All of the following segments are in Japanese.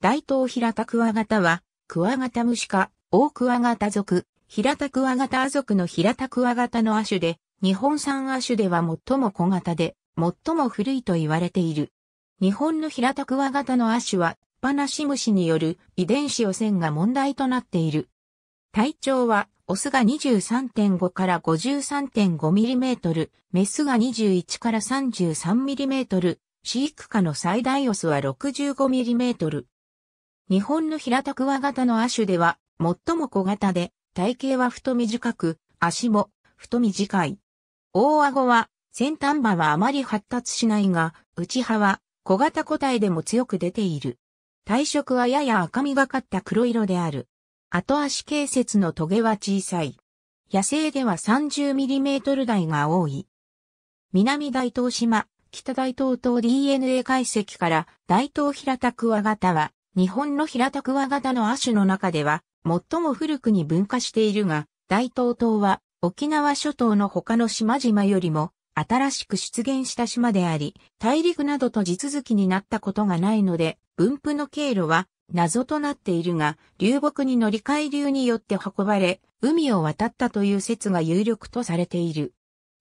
大東平田クワガタは、クワガタムシ科、オクワガタ属、平田クワガタ属の平田クワガタの亜種で、日本産亜種では最も小型で、最も古いと言われている。日本の平田クワガタの亜種は、パナシムシによる遺伝子汚染が問題となっている。体長は、オスが23.5から53.5ミリメートル、メスが21から33ミリメートル、飼育下の最大オスは65ミリメートル。日本の平たくわ型の亜種では、最も小型で、体型は太短く、足も太短い。大顎は、先端歯はあまり発達しないが、内歯は小型個体でも強く出ている。体色はやや赤みがかった黒色である。後足形節のトゲは小さい。野生では 30mm 台が多い。南大東島、北大東島 DNA 解析から大東平田クワガタは日本の平たくわ型の亜種の中では、最も古くに分化しているが、大東島は沖縄諸島の他の島々よりも新しく出現した島であり、大陸などと地続きになったことがないので、分布の経路は謎となっているが、流木に乗り海流によって運ばれ、海を渡ったという説が有力とされている。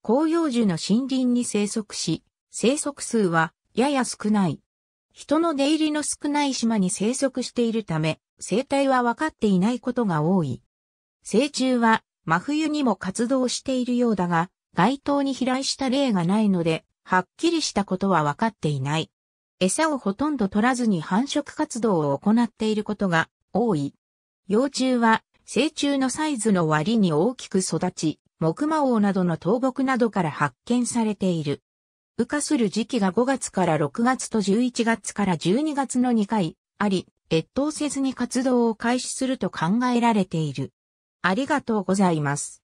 広葉樹の森林に生息し、生息数はやや少ない。人の出入りの少ない島に生息しているため、生態は分かっていないことが多い。成虫は真冬にも活動しているようだが、街頭に飛来した例がないので、はっきりしたことは分かっていない。餌をほとんど取らずに繁殖活動を行っていることが多い。幼虫は成虫のサイズの割に大きく育ち、木馬王などの倒木などから発見されている。羽化する時期が5月から6月と11月から12月の2回あり、越冬せずに活動を開始すると考えられている。ありがとうございます。